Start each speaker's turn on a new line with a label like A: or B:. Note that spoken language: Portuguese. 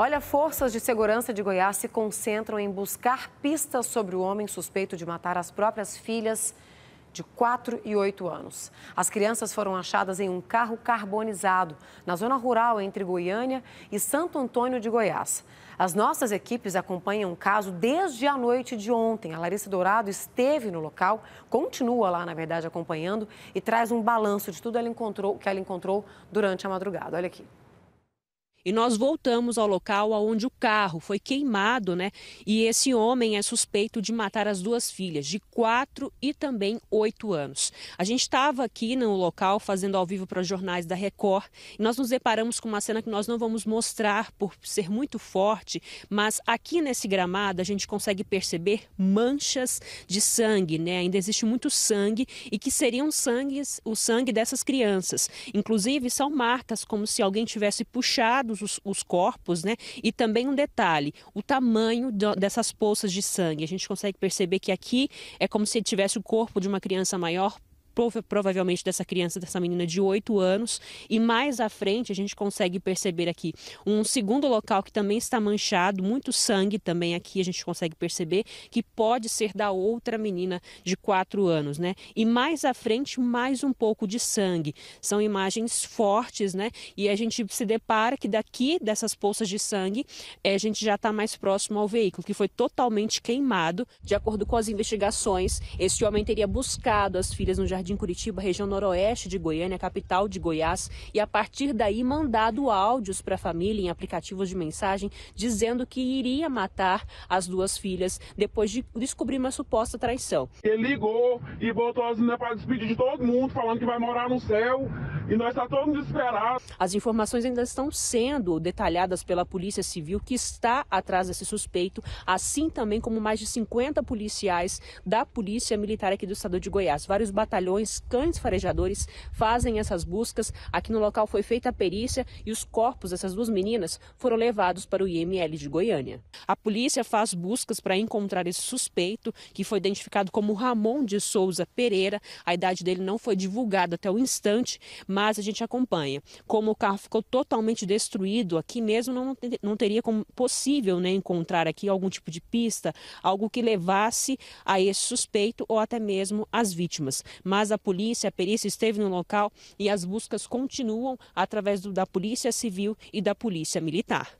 A: Olha, forças de segurança de Goiás se concentram em buscar pistas sobre o homem suspeito de matar as próprias filhas de 4 e 8 anos. As crianças foram achadas em um carro carbonizado na zona rural entre Goiânia e Santo Antônio de Goiás. As nossas equipes acompanham o caso desde a noite de ontem. A Larissa Dourado esteve no local, continua lá, na verdade, acompanhando e traz um balanço de tudo que ela encontrou, que ela encontrou durante a madrugada. Olha aqui. E nós voltamos ao
B: local onde o carro foi queimado, né? E esse homem é suspeito de matar as duas filhas, de quatro e também oito anos. A gente estava aqui no local fazendo ao vivo para os jornais da Record e nós nos deparamos com uma cena que nós não vamos mostrar por ser muito forte, mas aqui nesse gramado a gente consegue perceber manchas de sangue, né? Ainda existe muito sangue e que seriam sangues, o sangue dessas crianças. Inclusive são marcas como se alguém tivesse puxado os, os corpos, né? E também um detalhe, o tamanho do, dessas poças de sangue. A gente consegue perceber que aqui é como se tivesse o corpo de uma criança maior provavelmente dessa criança, dessa menina de 8 anos. E mais à frente a gente consegue perceber aqui um segundo local que também está manchado, muito sangue também aqui a gente consegue perceber que pode ser da outra menina de 4 anos, né? E mais à frente mais um pouco de sangue. São imagens fortes, né? E a gente se depara que daqui dessas poças de sangue eh, a gente já está mais próximo ao veículo que foi totalmente queimado. De acordo com as investigações, esse homem teria buscado as filhas no jardim em Curitiba, região noroeste de Goiânia, capital de Goiás, e a partir daí mandado áudios para a família em aplicativos de mensagem dizendo que iria matar as duas filhas depois de descobrir uma suposta traição.
A: Ele ligou e botou as meninas né, para despedir de todo mundo, falando que vai morar no céu,
B: e nós estamos tá todos desesperados. As informações ainda estão sendo detalhadas pela Polícia Civil, que está atrás desse suspeito, assim também como mais de 50 policiais da Polícia Militar aqui do estado de Goiás. Vários batalhões, cães farejadores, fazem essas buscas. Aqui no local foi feita a perícia e os corpos dessas duas meninas foram levados para o IML de Goiânia. A polícia faz buscas para encontrar esse suspeito, que foi identificado como Ramon de Souza Pereira. A idade dele não foi divulgada até o instante, mas mas a gente acompanha. Como o carro ficou totalmente destruído, aqui mesmo não, não teria como possível né, encontrar aqui algum tipo de pista, algo que levasse a esse suspeito ou até mesmo as vítimas. Mas a polícia, a perícia esteve no local e as buscas continuam através do, da Polícia Civil e da Polícia Militar.